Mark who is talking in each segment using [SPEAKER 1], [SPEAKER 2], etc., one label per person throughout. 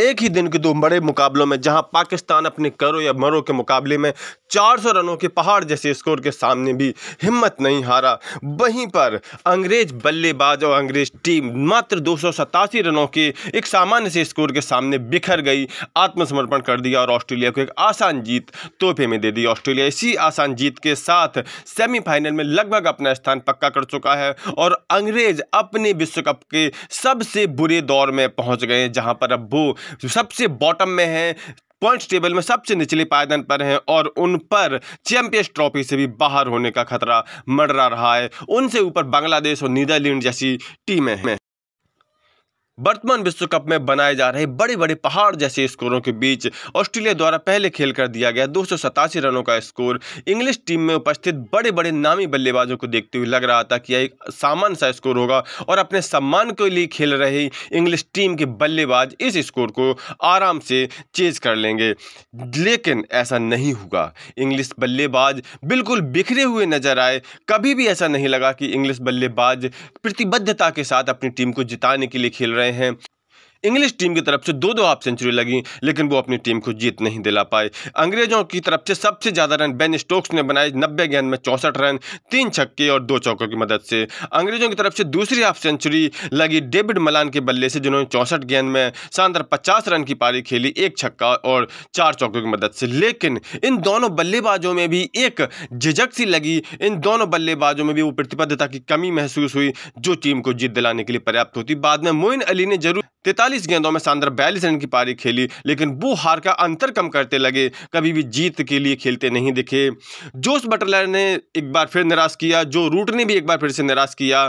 [SPEAKER 1] एक ही दिन के दो बड़े मुकाबलों में जहां पाकिस्तान अपने करो या मरो के मुकाबले में 400 रनों के पहाड़ जैसे स्कोर के सामने भी हिम्मत नहीं हारा वहीं पर अंग्रेज बल्लेबाज और अंग्रेज टीम मात्र दो रनों के एक सामान्य से स्कोर के सामने बिखर गई आत्मसमर्पण कर दिया और ऑस्ट्रेलिया को एक आसान जीत तोहफे में दे दी ऑस्ट्रेलिया इसी आसान जीत के साथ सेमीफाइनल में लगभग अपना स्थान पक्का कर चुका है और अंग्रेज अपने विश्व कप के सबसे बुरे दौर में पहुंच गए जहां पर अब वो जो सबसे बॉटम में है पॉइंट्स टेबल में सबसे निचले पायदान पर हैं और उन पर चैंपियंस ट्रॉफी से भी बाहर होने का खतरा मंडरा रहा है उनसे ऊपर बांग्लादेश और नीदरलैंड जैसी टीमें हैं वर्तमान विश्व कप में बनाए जा रहे बड़े बड़े पहाड़ जैसे स्कोरों के बीच ऑस्ट्रेलिया द्वारा पहले खेल कर दिया गया दो रनों का स्कोर इंग्लिश टीम में उपस्थित बड़े बड़े नामी बल्लेबाजों को देखते हुए लग रहा था कि यह एक सामान्य सा स्कोर होगा और अपने सम्मान के लिए खेल रहे इंग्लिश टीम के बल्लेबाज इस स्कोर को आराम से चेज कर लेंगे लेकिन ऐसा नहीं हुआ इंग्लिश बल्लेबाज बिल्कुल बिखरे हुए नजर आए कभी भी ऐसा नहीं लगा कि इंग्लिश बल्लेबाज प्रतिबद्धता के साथ अपनी टीम को जिताने के लिए खेल रहे रहे हैं इंग्लिश टीम की तरफ से दो दो हाफ सेंचुरी लगी लेकिन वो अपनी टीम को जीत नहीं दिला पाए अंग्रेजों की तरफ से सबसे ज़्यादा रन बेन स्टोक्स ने बनाए नब्बे गेंद में चौंसठ रन तीन छक्के और दो चौकों की मदद से अंग्रेजों की तरफ से दूसरी हाफ सेंचुरी लगी डेविड मलान के बल्ले से जिन्होंने चौंसठ गेंद में शानदार पचास रन की पारी खेली एक छक्का और चार चौकों की मदद से लेकिन इन दोनों बल्लेबाजों में भी एक झिझक सी लगी इन दोनों बल्लेबाजों में भी वो प्रतिबद्धता की कमी महसूस हुई जो टीम को जीत दिलाने के लिए पर्याप्त होती बाद में मोइन अली ने जरूर तैतालीस गेंदों में शानदार बयालीस रन की पारी खेली लेकिन वो हार का अंतर कम करते लगे कभी भी जीत के लिए खेलते नहीं दिखे जोस बटलर ने एक बार फिर निराश किया जो रूट ने भी एक बार फिर से निराश किया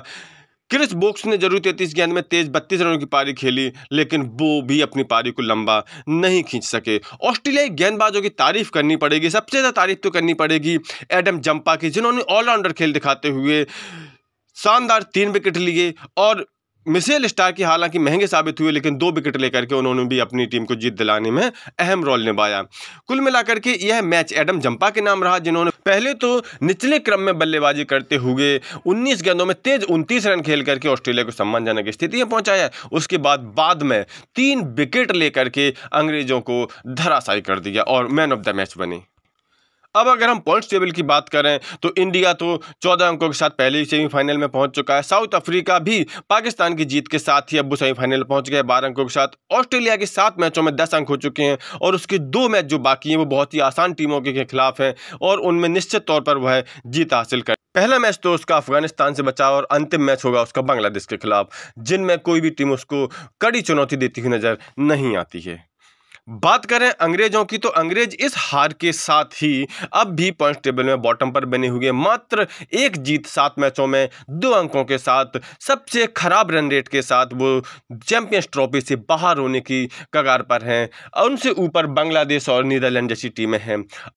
[SPEAKER 1] क्रिस बोक्स ने जरूर तैतीस गेंद में तेज बत्तीस रनों की पारी खेली लेकिन वो भी अपनी पारी को लंबा नहीं खींच सके ऑस्ट्रेलियाई गेंदबाजों की तारीफ करनी पड़ेगी सबसे ज़्यादा तारीफ तो करनी पड़ेगी एडम जंपा की जिन्होंने ऑलराउंडर खेल दिखाते हुए शानदार तीन विकेट लिए और मिशेल की हालांकि महंगे साबित हुए लेकिन दो विकेट लेकर के उन्होंने भी अपनी टीम को जीत दिलाने में अहम रोल निभाया कुल मिलाकर के यह मैच एडम जंपा के नाम रहा जिन्होंने पहले तो निचले क्रम में बल्लेबाजी करते हुए 19 गेंदों में तेज उनतीस रन खेल करके ऑस्ट्रेलिया को सम्मानजनक स्थिति में पहुंचाया उसके बाद बाद में तीन विकेट लेकर के अंग्रेजों को धराशाई कर दिया और मैन ऑफ द मैच बने अब अगर हम पॉइंट्स टेबल की बात करें तो इंडिया तो चौदह अंकों के साथ पहले ही सेमीफाइनल में पहुंच चुका है साउथ अफ्रीका भी पाकिस्तान की जीत के साथ ही अब वो सेमीफाइनल पहुंच गए बारह अंकों के साथ ऑस्ट्रेलिया के सात मैचों में दस अंक हो चुके हैं और उसके दो मैच जो बाकी हैं वो बहुत ही आसान टीमों के खिलाफ हैं और उनमें निश्चित तौर पर वह जीत हासिल कर पहला मैच तो उसका अफगानिस्तान से बचा और अंतिम मैच होगा उसका बांग्लादेश के खिलाफ जिनमें कोई भी टीम उसको कड़ी चुनौती देती हुई नज़र नहीं आती है बात करें अंग्रेजों की तो अंग्रेज इस हार के साथ ही अब भी पॉइंट टेबल में बॉटम पर बने हुए मात्र एक जीत सात मैचों में दो अंकों के साथ सबसे खराब रन रेट के साथ वो चैंपियंस ट्रॉफी से बाहर होने की कगार पर हैं और उनसे ऊपर बांग्लादेश और नीदरलैंड जैसी टीमें हैं